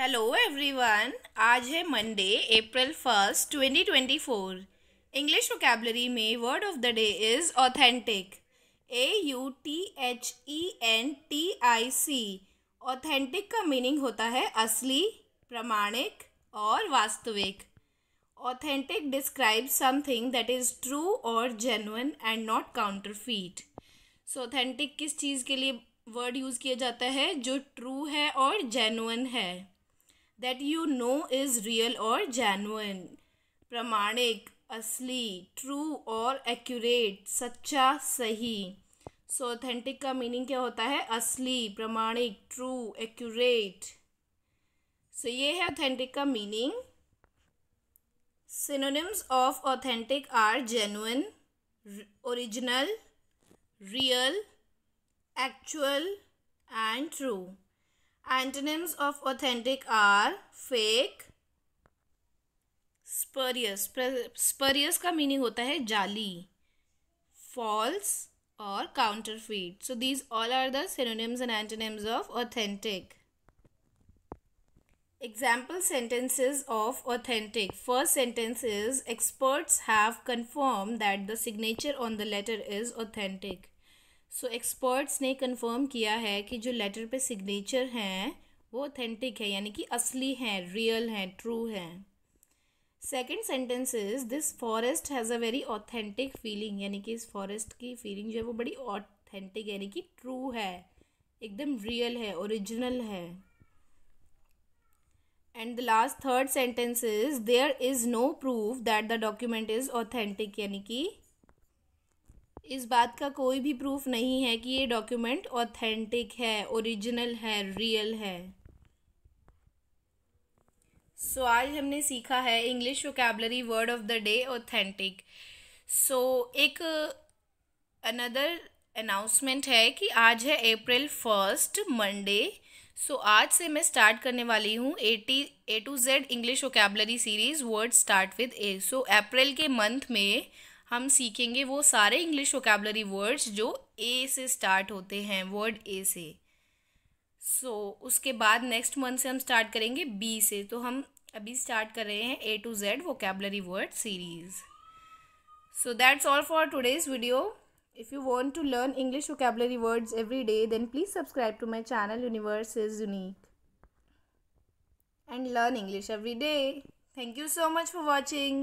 Hello everyone आज है Monday April first twenty twenty four English vocabulary में word of the day is authentic A U T H E N T I C authentic का meaning होता है असली प्रमाणिक और वास्तविक authentic describe something that is true और genuine and not counterfeit so authentic किस चीज़ के लिए वर्ड यूज़ किया जाता है जो ट्रू है और जेनुअन है that you know is real और genuine प्रमाणिक असली ट्रू और एक्यूरेट सच्चा सही सो so, ऑथेंटिक का मीनिंग क्या होता है असली प्रमाणिक ट्रू एक्यूरेट सो ये है ऑथेंटिक का meaning synonyms of authentic are genuine original real actual and true Antonyms of authentic are fake, spurious. Spurious का meaning होता है जाली false or counterfeit. So these all are the synonyms and antonyms of authentic. Example sentences of authentic. First sentence is experts have confirmed that the signature on the letter is authentic. So so, experts ने confirm किया है कि जो letter पे signature हैं वो authentic है यानी कि असली हैं रियल हैं ट्रू हैं second sentence is this forest has a very authentic feeling यानी कि इस फॉरेस्ट की फीलिंग जो है वो बड़ी ऑथेंटिक यानी कि ट्रू है एकदम रियल है ओरिजिनल है and the last third sentence is there is no proof that the document is authentic यानी कि इस बात का कोई भी प्रूफ नहीं है कि ये डॉक्यूमेंट ऑथेंटिक है ओरिजिनल है रियल है सो so, आज हमने सीखा है English vocabulary word of the day authentic so एक अनदर अनाउंसमेंट है कि आज है अप्रैल फर्स्ट मंडे सो आज से मैं स्टार्ट करने वाली हूँ at A to Z English vocabulary series word start with A so April के मंथ में हम सीखेंगे वो सारे इंग्लिश वोकेबलरी वर्ड्स जो ए से स्टार्ट होते हैं वर्ड ए से सो so, उसके बाद नेक्स्ट मंथ से हम स्टार्ट करेंगे बी से तो हम अभी स्टार्ट कर रहे हैं A to Z vocabulary word series So that's all for today's video. If you want to learn English vocabulary words every day, then please subscribe to my channel Universe is Unique. And learn English every day. Thank you so much for watching.